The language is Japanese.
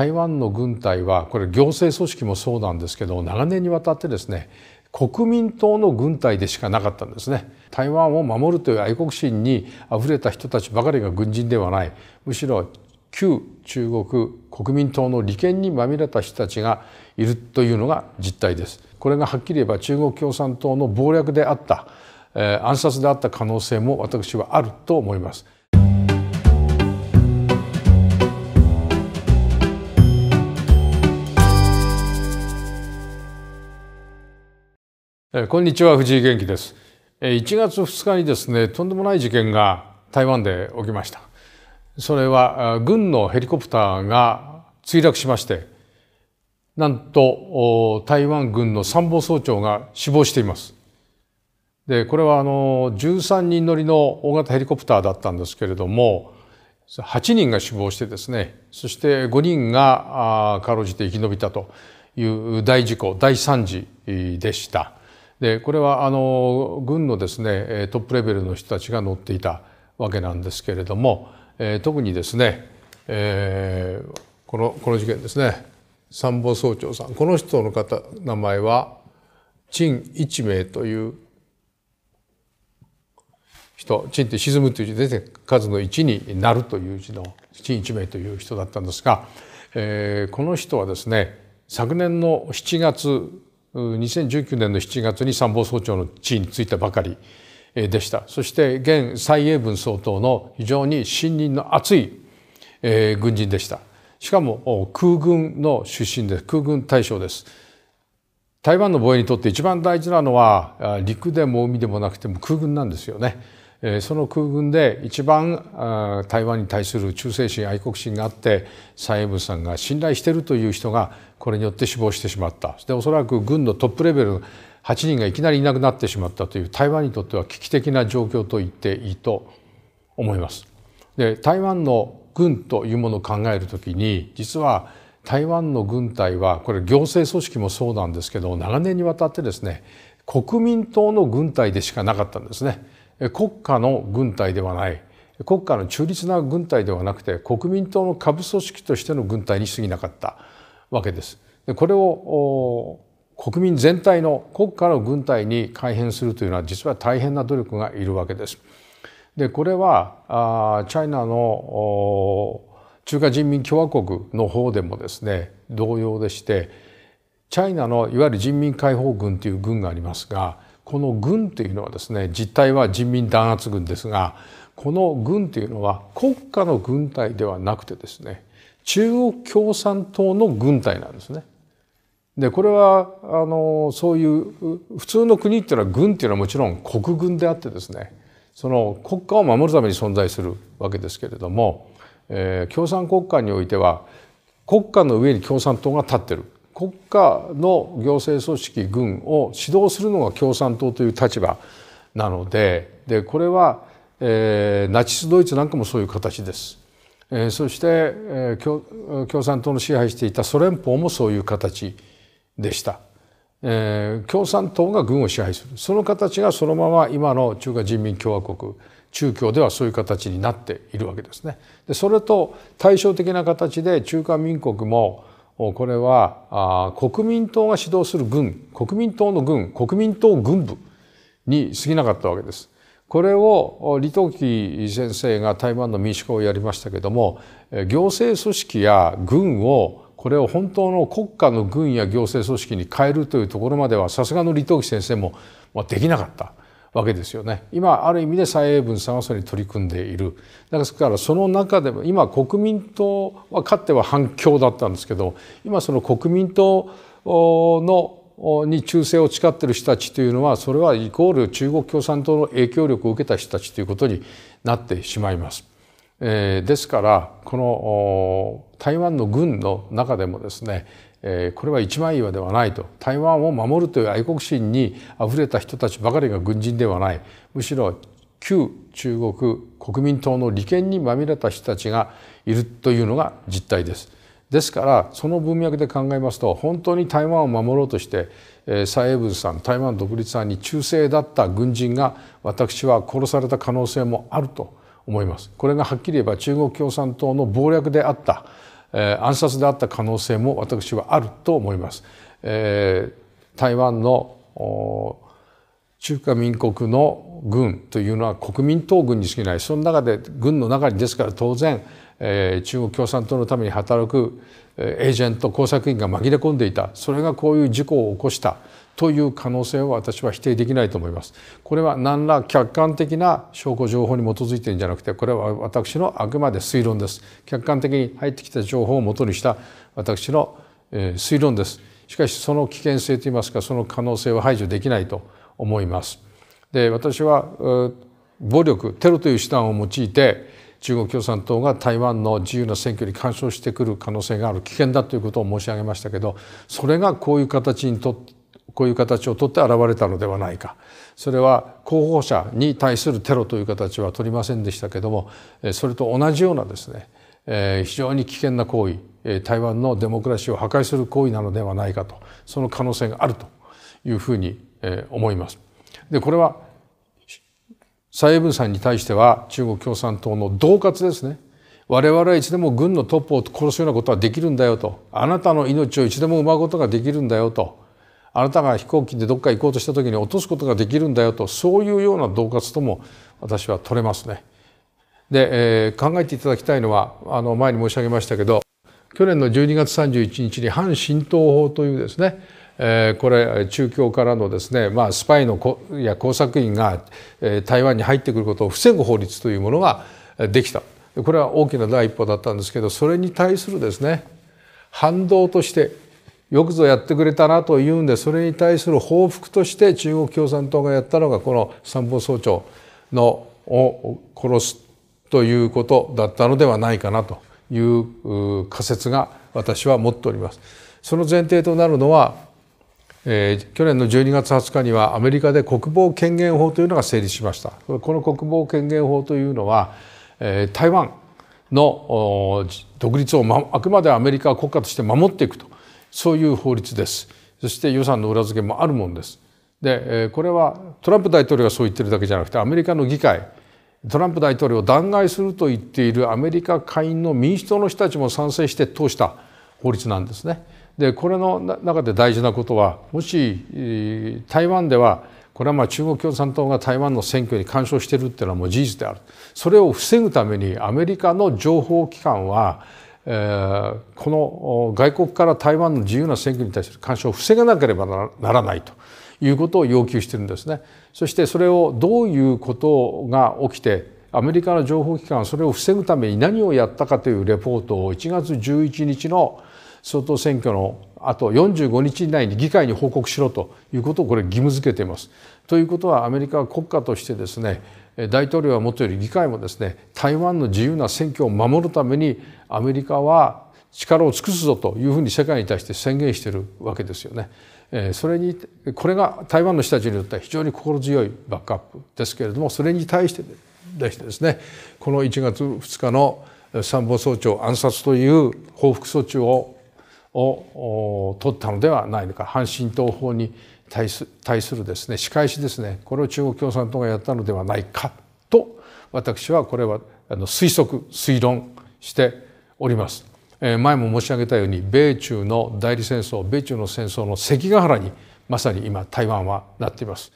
台湾の軍隊はこれ行政組織もそうなんですけど長年にわたってですね国民党の軍隊でしかなかったんですね台湾を守るという愛国心にあふれた人たちばかりが軍人ではないむしろ旧中国国民党の利権にまみれた人たちがいるというのが実態ですこれがはっきり言えば中国共産党の謀略であった、え暗殺であった可能性も私はあると思います。こんにちは藤井元気です1月2日にですねとんでもない事件が台湾で起きましたそれは軍のヘリコプターが墜落しましてなんと台湾軍の参謀総長が死亡していますでこれはあの13人乗りの大型ヘリコプターだったんですけれども8人が死亡してですねそして5人がかろうじて生き延びたという大事故大惨事でした。でこれはあの軍のですねトップレベルの人たちが乗っていたわけなんですけれども、えー、特にですね、えー、このこの事件ですね参謀総長さんこの人の方名前は陳一明という人陳って沈むという字で、て数の1になるという字の陳一明という人だったんですが、えー、この人はですね昨年の7月2019年の7月に参謀総長の地位に就いたばかりでしたそして現蔡英文総統の非常に信任の厚い軍人でしたしかも空軍の出身です空軍大将です台湾の防衛にとって一番大事なのは陸でも海でもなくても空軍なんですよね。その空軍で一番台湾に対する忠誠心愛国心があって蔡英文さんが信頼してるという人がこれによって死亡してしまったでおそらく軍のトップレベル8人がいきなりいなくなってしまったという台湾にとっては危機的な状況と言っていいと思います。で台湾の軍というものを考えるときに実は台湾の軍隊はこれ行政組織もそうなんですけど長年にわたってですね国民党の軍隊でしかなかったんですね。国家の軍隊ではない国家の中立な軍隊ではなくて国民党の下部組織としての軍隊に過ぎなかったわけです。でこれを国民全体の国家の軍隊に改変するというのは実は大変な努力がいるわけです。でこれはチャイナの中華人民共和国の方でもですね同様でしてチャイナのいわゆる人民解放軍という軍がありますがこの軍というのはですね実態は人民弾圧軍ですがこの軍というのは国家の軍隊ではなくてですね中国共産党の軍隊なんですね。でこれはあのそういう普通の国っていうのは軍っていうのはもちろん国軍であってですねその国家を守るために存在するわけですけれども、えー、共産国家においては国家の上に共産党が立ってる国家の行政組織軍を指導するのが共産党という立場なのででこれは、えー、ナチスドイツなんかもそういう形です。えそして、え共産党の支配していたソ連邦もそういう形でした。えー、共産党が軍を支配するその形がそのまま今の中華人民共和国中共ではそういう形になっているわけですね。でそれと対照的な形で中華民国もこれは国民党が指導する軍国民党の軍国民党軍部に過ぎなかったわけです。これを李登輝先生が台湾の民主化をやりましたけども行政組織や軍をこれを本当の国家の軍や行政組織に変えるというところまではさすがの李登輝先生もできなかった。わけですよね今ある意味で蔡英文さんはそれに取り組んでいるだからその中でも今国民党はかっては反共だったんですけど今その国民党のに忠誠を誓ってる人たちというのはそれはイコール中国共産党の影響力を受けた人たちということになってしまいます。えー、ですからこの台湾の軍の中でもですねこれは一枚岩ではないと台湾を守るという愛国心にあふれた人たちばかりが軍人ではないむしろ旧中国国民党の利権にまみれた人たちがいるというのが実態です。ですからその文脈で考えますと本当に台湾を守ろうとして、蔡英文さん台湾独立さに忠誠だった軍人が私は殺された可能性もあると思います。これがはっきり言えば中国共産党の謀略であったえ暗殺であった可能性も私はあると思います。えー、台湾の中華民国の軍というのは国民党軍に過ぎないその中で軍の中にですから当然、えー、中国共産党のために働くエージェント工作員が紛れ込んでいたそれがこういう事故を起こしたという可能性を私は否定できないと思います。これは何ら客観的な証拠情報に基づいてるんじゃなくてこれは私のあくまで推論です。客観的に入ってきた情報をもとにした私の、え推論です。しかしその危険性といいますかその可能性は排除できないと思います。で私は暴力テロという手段を用いて中国共産党が台湾の自由な選挙に干渉してくる可能性がある危険だということを申し上げましたけどそれがこういう形にとってこういう形をとって現れたのではないかそれは候補者に対するテロという形は取りませんでしたけどもそれと同じようなですね非常に危険な行為台湾のデモクラシーを破壊する行為なのではないかとその可能性があるというふうに思います。でこれは蔡英文さんに対しては中国共産党の恫喝ですね我々はいつでも軍のトップを殺すようなことはできるんだよとあなたの命をいつでも奪うことができるんだよとあなたが飛行機でどっか行こうとした時に落とすことができるんだよとそういうような恫喝とも私は取れますね。で、えー、考えていただきたいのはあの前に申し上げましたけど去年の12月31日に反浸透法というですね、えー、これ中共からのですね、まあ、スパイのこや工作員が、台湾に入ってくることを防ぐ法律というものができたこれは大きな第一歩だったんですけどそれに対するですね反動としてよくぞやってくれたなというんでそれに対する報復として中国共産党がやったのがこの参謀総長のを殺すということだったのではないかなという仮説が私は持っております。その前提となるのは、えー、去年の12月20日にはアメリカで国防権限法というのが成立しました。この国防権限法というのは、えー、台湾の独立を、ま、あくまでアメリカは国家として守っていくと。そういう法律ですそして予算の裏付けもあるもんですでこれはトランプ大統領がそう言ってるだけじゃなくてアメリカの議会トランプ大統領を弾劾すると言っているアメリカ下院の民主党の人たちも賛成して通した法律なんですね。でこれの中で大事なことはもし台湾ではこれはまあ中国共産党が台湾の選挙に干渉しているっていうのはもう事実であるそれを防ぐためにアメリカの情報機関はえー、この外国から台湾の自由な選挙に対する干渉を防がなければならないということを要求してるんですね。そしてそれをどういうことが起きてアメリカの情報機関はそれを防ぐために何をやったかというレポートを1月11日の総統選挙のあと45日以内に議会に報告しろということをこれ義務付けています。ということはアメリカは国家としてですね大統領はもとより議会もですね台湾の自由な選挙を守るためにアメリカは力を尽くすぞというふうに世界に対して宣言してるわけですよね。それにこれが台湾の人たちにとっては非常に心強いバックアップですけれどもそれに対してですねこの1月2日の参謀総長暗殺という報復措置をを取ったのではないのか阪神東方に対するですね仕返しですねこれを中国共産党がやったのではないかと私はこれはあの推測推論しております。前も申し上げたように米中の代理戦争米中の戦争の関ヶ原にまさに今台湾はなっています。